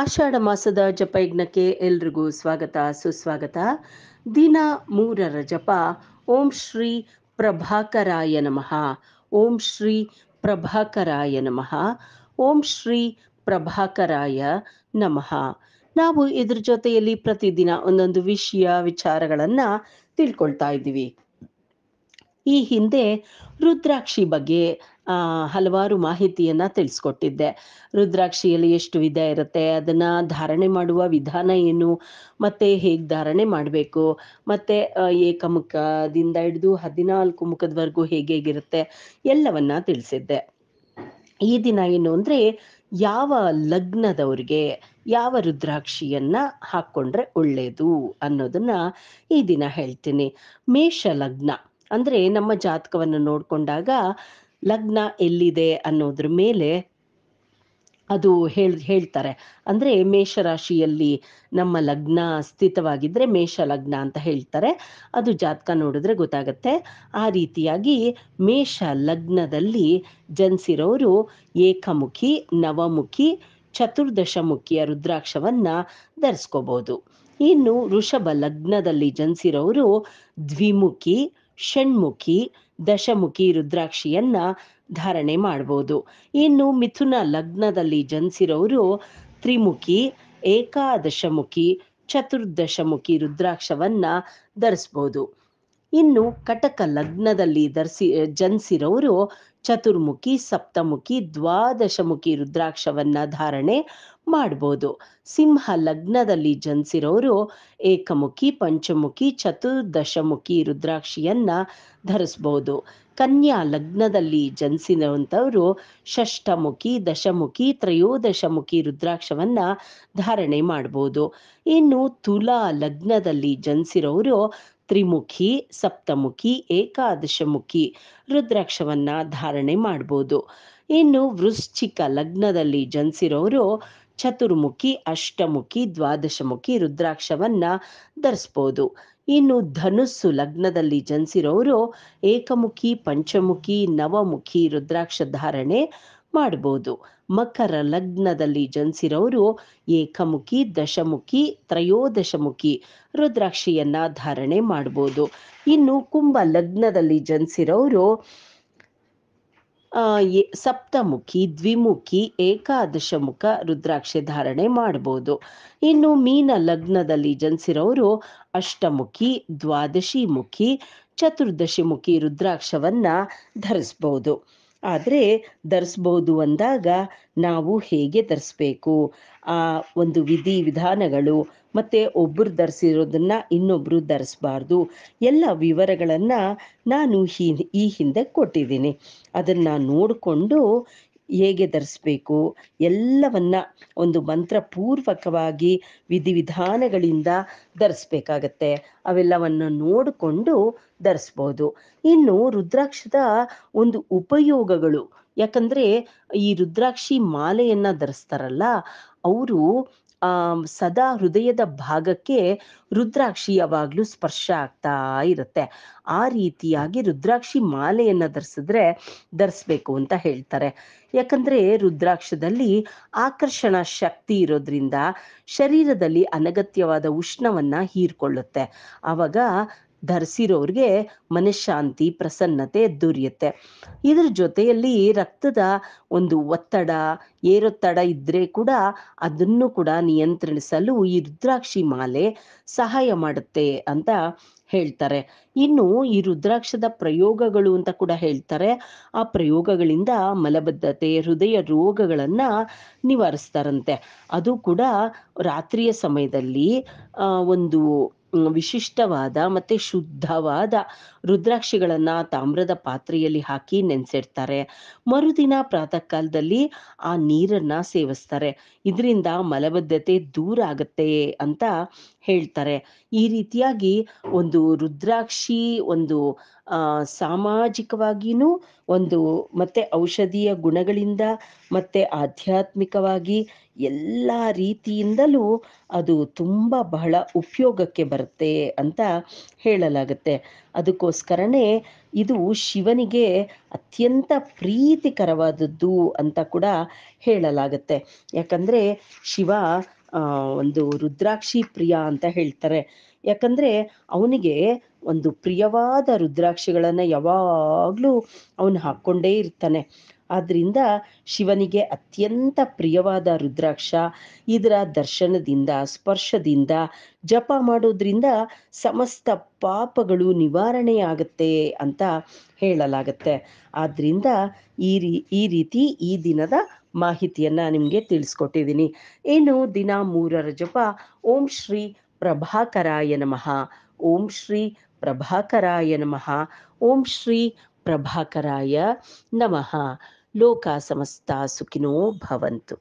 ಆಷಾಢ ಮಾಸದ ಜಪಯಜ್ಞಕ್ಕೆ ಎಲ್ರಿಗೂ ಸ್ವಾಗತ ಸುಸ್ವಾಗತ ದಿನ ಮೂರರ ಜಪ ಓಂ ಶ್ರೀ ಪ್ರಭಾಕರಾಯ ನಮಃ ಓಂ ಶ್ರೀ ಪ್ರಭಾಕರಾಯ ನಮಃ ಓಂ ಶ್ರೀ ಪ್ರಭಾಕರಾಯ ನಮಃ ನಾವು ಇದ್ರ ಜೊತೆಯಲ್ಲಿ ಪ್ರತಿದಿನ ಒಂದೊಂದು ವಿಷಯ ವಿಚಾರಗಳನ್ನು ತಿಳ್ಕೊಳ್ತಾ ಇದ್ದೀವಿ ಈ ಹಿಂದೆ ರುದ್ರಾಕ್ಷಿ ಬಗ್ಗೆ ಹಲವಾರು ಮಾಹಿತಿಯನ್ನು ತಿಳಿಸ್ಕೊಟ್ಟಿದ್ದೆ ರುದ್ರಾಕ್ಷಿಯಲ್ಲಿ ಎಷ್ಟು ವಿಧ ಇರುತ್ತೆ ಅದನ್ನು ಧಾರಣೆ ಮಾಡುವ ವಿಧಾನ ಏನು ಮತ್ತೆ ಹೇಗೆ ಧಾರಣೆ ಮಾಡಬೇಕು ಮತ್ತೆ ಏಕಮುಖದಿಂದ ಹಿಡಿದು ಹದಿನಾಲ್ಕು ಮುಖದವರೆಗೂ ಹೇಗೆ ಹೇಗಿರುತ್ತೆ ಎಲ್ಲವನ್ನ ತಿಳಿಸಿದ್ದೆ ಈ ದಿನ ಏನು ಅಂದರೆ ಯಾವ ಲಗ್ನದವ್ರಿಗೆ ಯಾವ ರುದ್ರಾಕ್ಷಿಯನ್ನ ಹಾಕ್ಕೊಂಡ್ರೆ ಒಳ್ಳೆಯದು ಅನ್ನೋದನ್ನ ಈ ದಿನ ಹೇಳ್ತೀನಿ ಮೇಷ ಲಗ್ನ ಅಂದರೆ ನಮ್ಮ ಜಾತಕವನ್ನು ನೋಡಿಕೊಂಡಾಗ ಲಗ್ನ ಎಲ್ಲಿದೆ ಅನ್ನೋದ್ರ ಮೇಲೆ ಅದು ಹೇಳ್ ಹೇಳ್ತಾರೆ ಅಂದ್ರೆ ಮೇಷರಾಶಿಯಲ್ಲಿ ನಮ್ಮ ಲಗ್ನ ಸ್ಥಿತವಾಗಿದ್ರೆ ಮೇಷ ಲಗ್ನ ಅಂತ ಹೇಳ್ತಾರೆ ಅದು ಜಾತಕ ನೋಡಿದ್ರೆ ಗೊತ್ತಾಗತ್ತೆ ಆ ರೀತಿಯಾಗಿ ಮೇಷ ಲಗ್ನದಲ್ಲಿ ಜನಿಸಿರೋರು ಏಕಮುಖಿ ನವಮುಖಿ ಚತುರ್ದಶಮುಖಿಯ ರುದ್ರಾಕ್ಷವನ್ನ ಧರಿಸ್ಕೋಬಹುದು ಇನ್ನು ವೃಷಭ ಲಗ್ನದಲ್ಲಿ ಜನಿಸಿರೋರು ದ್ವಿಮುಖಿ ಷಣ್ಮುಖಿ ದಶಮುಖಿ ರುದ್ರಾಕ್ಷಿಯನ್ನ ಧಾರಣೆ ಮಾಡ್ಬೋದು ಇನ್ನು ಮಿಥುನ ಲಗ್ನದಲ್ಲಿ ಜನಿಸಿರೋರು ತ್ರಿಮುಖಿ ಏಕಾದಶಮುಖಿ ಚತುರ್ದಶಮುಖಿ ರುದ್ರಾಕ್ಷವನ್ನ ಧರಿಸ್ಬೋದು ಇನ್ನು ಕಟಕ ಲಗ್ನದಲ್ಲಿ ಧರಿಸಿ ಜನಿಸಿರೋರು ಚತುರ್ಮುಖಿ ಸಪ್ತಮುಖಿ ದ್ವಾದಶಮುಖಿ ರುದ್ರಾಕ್ಷವನ್ನ ಧಾರಣೆ ಮಾಡ್ಬೋದು ಸಿಂಹ ಲಗ್ನದಲ್ಲಿ ಜನಿಸಿರೋರು ಏಕಮುಖಿ ಪಂಚಮುಖಿ ಚತುರ್ದಶಮುಖಿ ರುದ್ರಾಕ್ಷಿಯನ್ನ ಧರಿಸ್ಬೋದು ಕನ್ಯಾ ಲಗ್ನದಲ್ಲಿ ಜನಿಸಿದಂಥವರು ಷಷ್ಠಮುಖಿ ದಶಮುಖಿ ತ್ರಯೋದಶಮುಖಿ ರುದ್ರಾಕ್ಷವನ್ನ ಧಾರಣೆ ಮಾಡ್ಬೋದು ಇನ್ನು ತುಲಾ ಲಗ್ನದಲ್ಲಿ ಜನಿಸಿರೋರು ತ್ರಿಮುಖಿ ಸಪ್ತಮುಖಿ ಏಕಾದಶಮುಖಿ ರುದ್ರಾಕ್ಷವನ್ನ ಧಾರಣೆ ಮಾಡ್ಬೋದು ಇನ್ನು ವೃಶ್ಚಿಕ ಲಗ್ನದಲ್ಲಿ ಜನಿಸಿರೋರು ಚತುರ್ಮುಖಿ ಅಷ್ಟಮುಖಿ ದ್ವಾದಶಮುಖಿ ರುದ್ರಾಕ್ಷವನ್ನ ಧರಿಸ್ಬೋದು ಇನ್ನು ಧನುಸ್ಸು ಲಗ್ನದಲ್ಲಿ ಜನಿಸಿರೋರು ಏಕಮುಖಿ ಪಂಚಮುಖಿ ನವಮುಖಿ ರುದ್ರಾಕ್ಷ ಧಾರಣೆ ಮಾಡ್ಬೋದು ಮಕರ ಲಗ್ನದಲ್ಲಿ ಜನಿಸಿರೋರು ಏಕಮುಖಿ ದಶಮುಖಿ ತ್ರಯೋದಶಮುಖಿ ರುದ್ರಾಕ್ಷಿಯನ್ನ ಧಾರಣೆ ಮಾಡ್ಬೋದು ಇನ್ನು ಕುಂಭ ಲಗ್ನದಲ್ಲಿ ಜನಿಸಿರೋರು ಸಪ್ತಮುಖಿ ದ್ವಿಮುಖಿ ಏಕಾದಶ ಮುಖ ರುದ್ರಾಕ್ಷಿ ಧಾರಣೆ ಮಾಡಬಹುದು ಇನ್ನು ಮೀನ ಲಗ್ನದಲ್ಲಿ ಜನಿಸಿರೋರು ಅಷ್ಟಮುಖಿ ದ್ವಾದಶಿ ಮುಖಿ ಚತುರ್ದಶಿ ಮುಖಿ ರುದ್ರಾಕ್ಷವನ್ನ ಧರಿಸ್ಬೋದು ಆದರೆ ಧರಿಸ್ಬೋದು ಅಂದಾಗ ನಾವು ಹೇಗೆ ಧರಿಸ್ಬೇಕು ಆ ಒಂದು ವಿಧಿ ವಿಧಾನಗಳು ಮತ್ತೆ ಒಬ್ಬರು ಧರಿಸಿರೋದನ್ನ ಇನ್ನೊಬ್ಬರು ಧರಿಸಬಾರ್ದು ಎಲ್ಲ ವಿವರಗಳನ್ನ ನಾನು ಹೀ ಈ ಹಿಂದೆ ಕೊಟ್ಟಿದ್ದೀನಿ ಅದನ್ನ ನೋಡಿಕೊಂಡು ಹೇಗೆ ಧರಿಸ್ಬೇಕು ಎಲ್ಲವನ್ನ ಒಂದು ಮಂತ್ರಪೂರ್ವಕವಾಗಿ ವಿಧಿವಿಧಾನಗಳಿಂದ ಧರಿಸ್ಬೇಕಾಗತ್ತೆ ಅವೆಲ್ಲವನ್ನು ನೋಡಿಕೊಂಡು ಧರಿಸ್ಬೋದು ಇನ್ನು ರುದ್ರಾಕ್ಷದ ಒಂದು ಉಪಯೋಗಗಳು ಯಾಕಂದ್ರೆ ಈ ರುದ್ರಾಕ್ಷಿ ಮಾಲೆಯನ್ನ ಧರಿಸ್ತಾರಲ್ಲ ಅವರು ಸದಾ ಹೃದಯದ ಭಾಗಕ್ಕೆ ರುದ್ರಾಕ್ಷಿ ಯಾವಾಗ್ಲೂ ಸ್ಪರ್ಶ ಆಗ್ತಾ ಇರುತ್ತೆ ಆ ರೀತಿಯಾಗಿ ರುದ್ರಾಕ್ಷಿ ಮಾಲೆಯನ್ನ ಧರಿಸಿದ್ರೆ ಧರಿಸ್ಬೇಕು ಅಂತ ಹೇಳ್ತಾರೆ ಯಾಕಂದ್ರೆ ರುದ್ರಾಕ್ಷದಲ್ಲಿ ಆಕರ್ಷಣ ಶಕ್ತಿ ಇರೋದ್ರಿಂದ ಶರೀರದಲ್ಲಿ ಅನಗತ್ಯವಾದ ಉಷ್ಣವನ್ನ ಹೀರ್ಕೊಳ್ಳುತ್ತೆ ಆವಾಗ ಧರಿಸಿರೋರಿಗೆ ಮನಃಶಾಂತಿ ಪ್ರಸನ್ನತೆ ದೊರೆಯುತ್ತೆ ಇದ್ರ ಜೊತೆಯಲ್ಲಿ ರಕ್ತದ ಒಂದು ಒತ್ತಡ ಏರೊತ್ತಡ ಇದ್ರೆ ಕೂಡ ಅದನ್ನು ಕೂಡ ನಿಯಂತ್ರಿಸಲು ಈ ರುದ್ರಾಕ್ಷಿ ಮಾಲೆ ಸಹಾಯ ಮಾಡುತ್ತೆ ಅಂತ ಹೇಳ್ತಾರೆ ಇನ್ನು ಈ ರುದ್ರಾಕ್ಷದ ಪ್ರಯೋಗಗಳು ಅಂತ ಕೂಡ ಹೇಳ್ತಾರೆ ಆ ಪ್ರಯೋಗಗಳಿಂದ ಮಲಬದ್ಧತೆ ಹೃದಯ ರೋಗಗಳನ್ನ ನಿವಾರಿಸ್ತಾರಂತೆ ಅದು ಕೂಡ ರಾತ್ರಿಯ ಸಮಯದಲ್ಲಿ ಒಂದು ವಿಶಿಷ್ಟವಾದ ಮತ್ತೆ ಶುದ್ಧವಾದ ರುದ್ರಾಕ್ಷಿಗಳನ್ನ ತಾಮ್ರದ ಪಾತ್ರೆಯಲ್ಲಿ ಹಾಕಿ ನೆನೆಸಿಡ್ತಾರೆ ಮರುದಿನ ಪ್ರಾತಃ ಕಾಲದಲ್ಲಿ ಆ ನೀರನ್ನ ಸೇವಿಸ್ತಾರೆ ಇದರಿಂದ ಮಲಬದ್ಧತೆ ದೂರ ಆಗುತ್ತೆ ಅಂತ ಹೇಳ್ತಾರೆ ಈ ರೀತಿಯಾಗಿ ಒಂದು ರುದ್ರಾಕ್ಷಿ ಒಂದು ಸಾಮಾಜಿಕವಾಗಿಯೂ ಒಂದು ಮತ್ತೆ ಔಷಧೀಯ ಗುಣಗಳಿಂದ ಮತ್ತೆ ಆಧ್ಯಾತ್ಮಿಕವಾಗಿ ಎಲ್ಲ ರೀತಿಯಿಂದಲೂ ಅದು ತುಂಬ ಬಹಳ ಉಪಯೋಗಕ್ಕೆ ಬರುತ್ತೆ ಅಂತ ಹೇಳಲಾಗುತ್ತೆ ಅದಕ್ಕೋಸ್ಕರನೇ ಇದು ಶಿವನಿಗೆ ಅತ್ಯಂತ ಪ್ರೀತಿಕರವಾದದ್ದು ಅಂತ ಕೂಡ ಹೇಳಲಾಗುತ್ತೆ ಯಾಕಂದರೆ ಶಿವ ಒಂದು ರುದ್ರಾಕ್ಷಿ ಪ್ರಿಯ ಅಂತ ಹೇಳ್ತಾರೆ ಯಾಕಂದ್ರೆ ಅವನಿಗೆ ಒಂದು ಪ್ರಿಯವಾದ ರುದ್ರಾಕ್ಷಿಗಳನ್ನ ಯಾವಾಗ್ಲೂ ಅವನು ಹಾಕೊಂಡೇ ಇರ್ತಾನೆ ಆದ್ರಿಂದ ಶಿವನಿಗೆ ಅತ್ಯಂತ ಪ್ರಿಯವಾದ ರುದ್ರಾಕ್ಷ ಇದರ ದರ್ಶನದಿಂದ ಸ್ಪರ್ಶದಿಂದ ಜಪ ಮಾಡೋದ್ರಿಂದ ಸಮಸ್ತ ಪಾಪಗಳು ನಿವಾರಣೆಯಾಗುತ್ತೆ ಅಂತ ಹೇಳಲಾಗತ್ತೆ ಆದ್ರಿಂದ ಈ ರೀ ಈ ರೀತಿ ಈ ದಿನದ ಮಾಹಿತಿಯನ್ನ ನಿಮಗೆ ತಿಳಿಸ್ಕೊಟ್ಟಿದ್ದೀನಿ ಏನು ದಿನ ಮೂರರ ಜಪ ಓಂ ಶ್ರೀ ಪ್ರಭಾಕರಾಯ ನಮಃ ಓಂ ಶ್ರೀ ಪ್ರಭಾಕರಾಯ ನಮಃ ಓಂ ಶ್ರೀ ಪ್ರಭಾಕರಾಯ ನಮಃ లోకా సమస్తా సుఖినో భవంతు